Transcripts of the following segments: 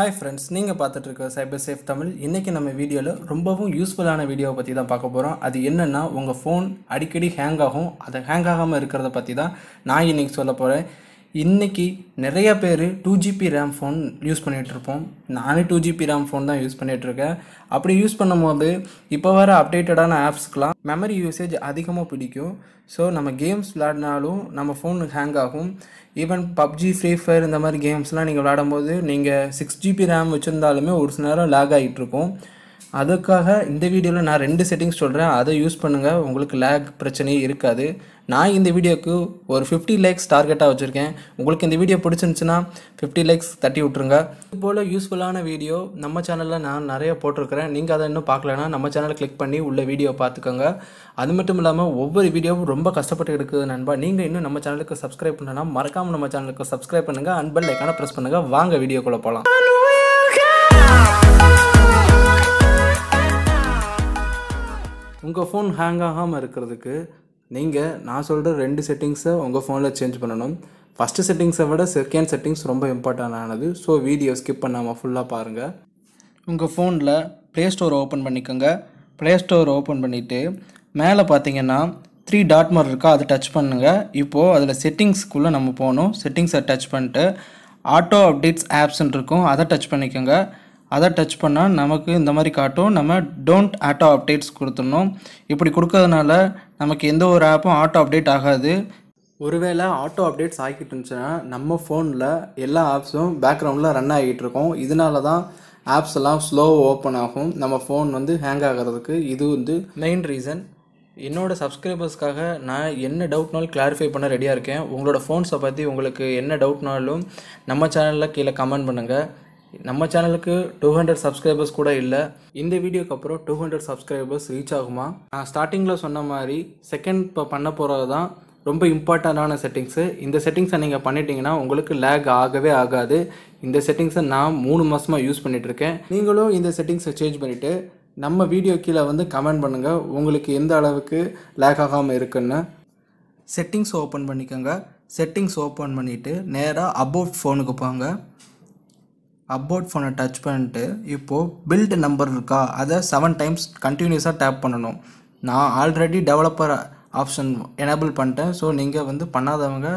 hi friends நீங்கள் பார்த்துட்டு சைபர் safe Tamil இன்றைக்கி நம்ம வீடியோவில் ரொம்பவும் யூஸ்ஃபுல்லான வீடியோவை பற்றி தான் பார்க்க போகிறோம் அது என்னென்னா உங்கள் ஃபோன் அடிக்கடி ஹேங் ஆகும் அது ஹேங் ஆகாமல் இருக்கிறத பற்றி தான் நான் இன்றைக்கி சொல்ல போகிறேன் இன்றைக்கி நிறைய பேர் two GB RAM phone use பண்ணிகிட்ருப்போம் நானும் டூ ஜிபி ரேம் ஃபோன் தான் யூஸ் பண்ணிகிட்ருக்கேன் அப்படி யூஸ் பண்ணும்போது இப்போ வர அப்டேட்டடான ஆப்ஸ்க்கெலாம் மெமரி யூசேஜ் அதிகமாக பிடிக்கும் ஸோ நம்ம கேம்ஸ் விளாடினாலும் நம்ம ஃபோன் ஹேங் ஆகும் ஈவன் பப்ஜி ஃப்ரீ ஃபயர் இந்த மாதிரி கேம்ஸ்லாம் நீங்கள் விளாடும்போது நீங்கள் சிக்ஸ் ஜிபி ரேம் வச்சுருந்தாலுமே ஒரு சில நேரம் லேக் ஆகிட்டு இருக்கும் அதுக்காக இந்த வீடியோவில் நான் ரெண்டு செட்டிங்ஸ் சொல்கிறேன் அதை யூஸ் பண்ணுங்கள் உங்களுக்கு லேக் பிரச்சனையே இருக்காது நான் இந்த வீடியோவுக்கு ஒரு ஃபிஃப்டி லேக்ஸ் டார்கெட்டாக வச்சுருக்கேன் உங்களுக்கு இந்த வீடியோ பிடிச்சிருந்துச்சுன்னா ஃபிஃப்டி லேக்ஸ் தட்டி விட்ருங்க இது போல் யூஸ்ஃபுல்லான வீடியோ நம்ம சேனலில் நான் நிறைய போட்டிருக்கிறேன் நீங்கள் அதை இன்னும் பார்க்கலன்னா நம்ம சேனலை கிளிக் பண்ணி உள்ள வீடியோ பார்த்துக்கோங்க அது மட்டும் இல்லாமல் ஒவ்வொரு வீடியோவும் ரொம்ப கஷ்டப்பட்டு எடுக்குது நண்பா நீங்கள் இன்னும் நம்ம சேனலுக்கு சப்ஸ்கிரைப் பண்ணனா மறக்காமல் நம்ம சேனலுக்கு சப்ஸ்கிரைப் பண்ணுங்கள் அண்ட் லைக்கான ப்ரெஸ் பண்ணுங்கள் வாங்க வீடியோக்குள்ளே போகலாம் உங்கள் ஃபோன் ஹேங் ஆகாமல் இருக்கிறதுக்கு நீங்கள் நான் சொல்கிற ரெண்டு செட்டிங்ஸை உங்கள் ஃபோனில் சேஞ்ச் பண்ணணும் ஃபஸ்ட்டு செட்டிங்ஸை விட செகண்ட் செட்டிங்ஸ் ரொம்ப இம்பார்ட்டண்டானது ஸோ வீடியோ ஸ்கிப் பண்ணாமல் ஃபுல்லாக பாருங்கள் உங்கள் ஃபோனில் ப்ளே ஸ்டோர் ஓப்பன் பண்ணிக்கோங்க ப்ளே ஸ்டோர் ஓப்பன் பண்ணிவிட்டு மேலே பார்த்தீங்கன்னா த்ரீ டாட் மாதிரி இருக்கா அதை டச் பண்ணுங்கள் இப்போது அதில் செட்டிங்ஸ்க்குள்ளே நம்ம போகணும் செட்டிங்ஸை டச் பண்ணிட்டு ஆட்டோ அப்டேட்ஸ் ஆப்ஸ்ன்னு இருக்கும் அதை டச் பண்ணிக்கோங்க அதை டச் பண்ணால் நமக்கு இந்த மாதிரி காட்டும் நம்ம டோன்ட் ஆட்டோ அப்டேட்ஸ் கொடுத்துடணும் இப்படி கொடுக்கறதுனால நமக்கு எந்த ஒரு ஆப்பும் ஆட்டோ அப்டேட் ஆகாது ஒருவேளை ஆட்டோ அப்டேட்ஸ் ஆகிட்டு இருந்துச்சுன்னா நம்ம ஃபோனில் எல்லா ஆப்ஸும் பேக்ரவுண்டில் ரன் ஆகிட்டு இருக்கும் இதனால தான் ஆப்ஸ் எல்லாம் ஸ்லோ ஓப்பன் ஆகும் நம்ம ஃபோன் வந்து ஹேங் ஆகிறதுக்கு இது வந்து மெயின் ரீசன் என்னோட சப்ஸ்கிரைபர்ஸ்க்காக நான் என்ன டவுட்னாலும் கிளாரிஃபை பண்ண ரெடியாக இருக்கேன் உங்களோட ஃபோன்ஸை பற்றி உங்களுக்கு என்ன டவுட்னாலும் நம்ம சேனலில் கீழே கமெண்ட் பண்ணுங்கள் நம்ம சேனலுக்கு டூ ஹண்ட்ரட் சப்ஸ்கிரைபர்ஸ் கூட இல்லை இந்த வீடியோக்கு அப்புறம் டூ ஹண்ட்ரட் சப்ஸ்கிரைபர்ஸ் ரீச் ஆகுமா நான் ஸ்டார்டிங்கில் சொன்ன மாதிரி செகண்ட் இப்போ பண்ண போகிறது தான் ரொம்ப இம்பார்ட்டண்ட்டான செட்டிங்ஸு இந்த செட்டிங்ஸை நீங்கள் பண்ணிட்டீங்கன்னா உங்களுக்கு லேக் ஆகவே ஆகாது இந்த செட்டிங்ஸை நான் மூணு மாதமாக யூஸ் பண்ணிகிட்ருக்கேன் நீங்களும் இந்த செட்டிங்ஸை சேஞ்ச் பண்ணிவிட்டு நம்ம வீடியோ கீழே வந்து கமெண்ட் பண்ணுங்கள் உங்களுக்கு எந்த அளவுக்கு லேக் ஆகாமல் இருக்குன்னு செட்டிங்ஸ் ஓப்பன் பண்ணிக்கோங்க செட்டிங்ஸ் ஓப்பன் பண்ணிவிட்டு நேராக அபவுட் ஃபோனுக்கு போங்க அப்போட் ஃபோனை டச் பண்ணிட்டு இப்போது பில்ட் நம்பர் இருக்கா அதை செவன் டைம்ஸ் கண்டினியூஸாக டேப் பண்ணணும் நான் ஆல்ரெடி டெவலப்பர் ஆப்ஷன் எனேபிள் பண்ணிட்டேன் ஸோ நீங்கள் வந்து பண்ணாதவங்க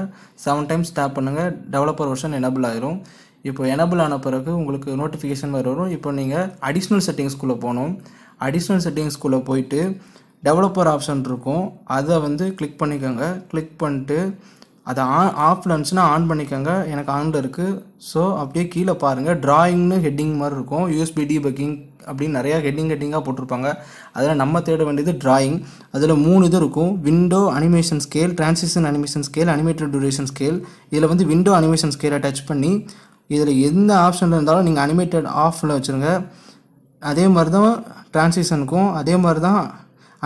செவன் டைம்ஸ் டேப் பண்ணுங்கள் டெவலப்பர் வருஷன் எனேபிள் ஆகிரும் இப்போ எனேபிள் ஆன பிறகு உங்களுக்கு நோட்டிஃபிகேஷன் வேறு வரும் இப்போ நீங்கள் அடிஷ்னல் செட்டிங்ஸ்குள்ளே போகணும் அடிஷ்னல் செட்டிங்ஸ்குள்ளே போயிட்டு டெவலப்பர் ஆப்ஷன் இருக்கும் அதை வந்து கிளிக் பண்ணிக்கோங்க கிளிக் பண்ணிட்டு அதை ஆ ஆஃப் இருந்துச்சுன்னா ஆன் பண்ணிக்கோங்க எனக்கு ஆனில் இருக்குது ஸோ அப்படியே கீழே பாருங்கள் ட்ராயிங்னு ஹெட்டிங் மாதிரி இருக்கும் யூஎஸ்பி பக்கிங் அப்படின்னு நிறையா ஹெட்டிங் ஹெட்டிங்காக போட்டிருப்பாங்க அதில் நம்ம தேட வேண்டியது ட்ராயிங் அதில் மூணு இது இருக்கும் window animation scale transition animation scale animated duration scale இதில் வந்து விண்டோ அனிமேஷன் ஸ்கேலை டச் பண்ணி இதில் எந்த ஆப்ஷனில் இருந்தாலும் நீங்கள் அனிமேட்டட் ஆஃபில் வச்சுருங்க அதே மாதிரி தான் டிரான்சிஷனுக்கும் அதே மாதிரி தான்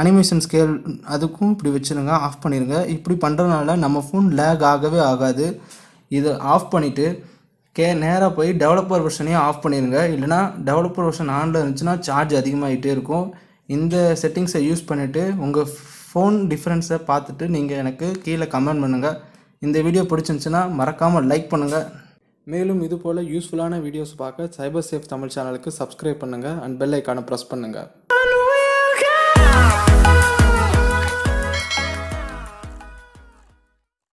அனிமேஷன் ஸ்கேல் அதுக்கும் இப்படி வச்சுருங்க ஆஃப் பண்ணிடுங்க இப்படி பண்ணுறதுனால நம்ம ஃபோன் லேக் ஆகவே ஆகாது இதை ஆஃப் பண்ணிவிட்டு கே நேராக போய் டெவலப்பர் வெர்ஷனையும் ஆஃப் பண்ணிடுங்க இல்லைனா டெவலப்பர் வெர்ஷன் ஆனில் இருந்துச்சுன்னா சார்ஜ் அதிகமாகிட்டே இருக்கும் இந்த செட்டிங்ஸை யூஸ் பண்ணிவிட்டு உங்கள் ஃபோன் டிஃப்ரென்ஸை பார்த்துட்டு நீங்கள் எனக்கு கீழே கமெண்ட் பண்ணுங்கள் இந்த வீடியோ பிடிச்சிருந்துச்சுன்னா மறக்காமல் லைக் பண்ணுங்கள் மேலும் இதுபோல் யூஸ்ஃபுல்லான வீடியோஸ் பார்க்க சைபர் சேஃப் தமிழ் சேனலுக்கு சப்ஸ்கிரைப் பண்ணுங்கள் அண்ட் பெல் ஐக்கானை ப்ரெஸ் பண்ணுங்கள்